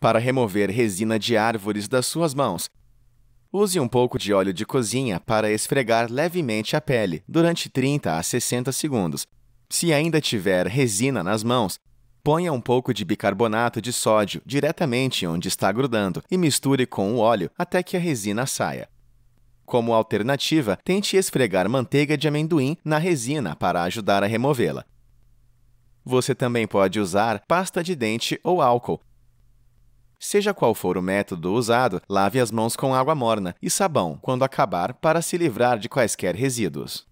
Para remover resina de árvores das suas mãos, use um pouco de óleo de cozinha para esfregar levemente a pele durante 30 a 60 segundos. Se ainda tiver resina nas mãos, ponha um pouco de bicarbonato de sódio diretamente onde está grudando e misture com o óleo até que a resina saia. Como alternativa, tente esfregar manteiga de amendoim na resina para ajudar a removê-la. Você também pode usar pasta de dente ou álcool, Seja qual for o método usado, lave as mãos com água morna e sabão quando acabar para se livrar de quaisquer resíduos.